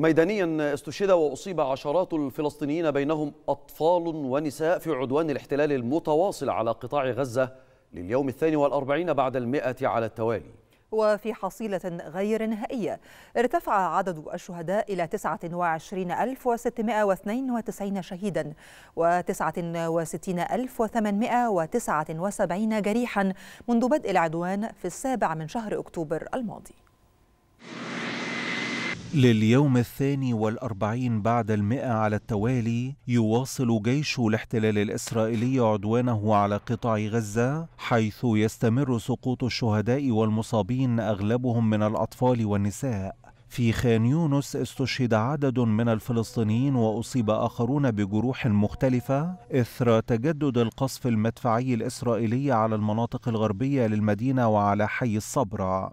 ميدانيا استشهد واصيب عشرات الفلسطينيين بينهم اطفال ونساء في عدوان الاحتلال المتواصل على قطاع غزه لليوم الثاني والاربعين بعد المئه على التوالي وفي حصيلة غير نهائية ارتفع عدد الشهداء إلى 29692 شهيدا و69879 جريحا منذ بدء العدوان في السابع من شهر أكتوبر الماضي لليوم الثاني والأربعين بعد المئة على التوالي يواصل جيش الاحتلال الإسرائيلي عدوانه على قطاع غزة حيث يستمر سقوط الشهداء والمصابين أغلبهم من الأطفال والنساء في خان يونس استشهد عدد من الفلسطينيين واصيب اخرون بجروح مختلفه اثر تجدد القصف المدفعي الاسرائيلي على المناطق الغربيه للمدينه وعلى حي الصبره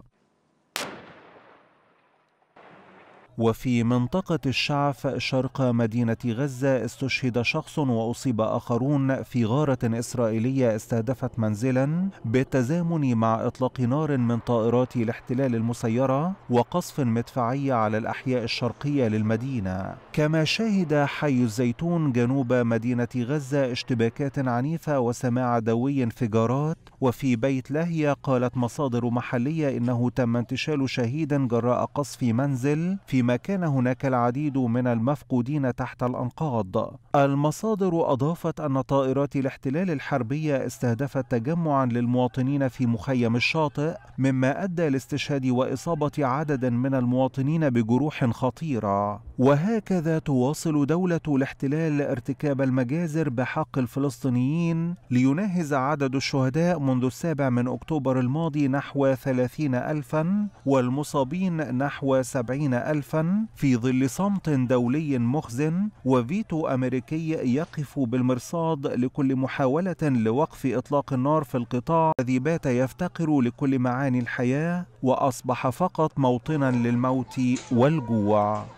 وفي منطقة الشعف شرق مدينة غزة استشهد شخص وأصيب آخرون في غارة إسرائيلية استهدفت منزلا بالتزامن مع إطلاق نار من طائرات الاحتلال المسيرة وقصف مدفعي على الأحياء الشرقية للمدينة كما شهد حي الزيتون جنوب مدينة غزة اشتباكات عنيفة وسماع دوي انفجارات وفي بيت لاهيا قالت مصادر محلية إنه تم انتشال شهيدا جراء قصف منزل في فيما كان هناك العديد من المفقودين تحت الأنقاض المصادر أضافت أن طائرات الاحتلال الحربية استهدفت تجمعا للمواطنين في مخيم الشاطئ مما أدى لاستشهاد وإصابة عدد من المواطنين بجروح خطيرة وهكذا تواصل دولة الاحتلال ارتكاب المجازر بحق الفلسطينيين ليناهز عدد الشهداء منذ السابع من أكتوبر الماضي نحو ثلاثين ألفا والمصابين نحو سبعين ألفا في ظل صمت دولي مخزن وفيتو أمريكي يقف بالمرصاد لكل محاولة لوقف إطلاق النار في القطاع الذي بات يفتقر لكل معاني الحياة وأصبح فقط موطنا للموت والجوع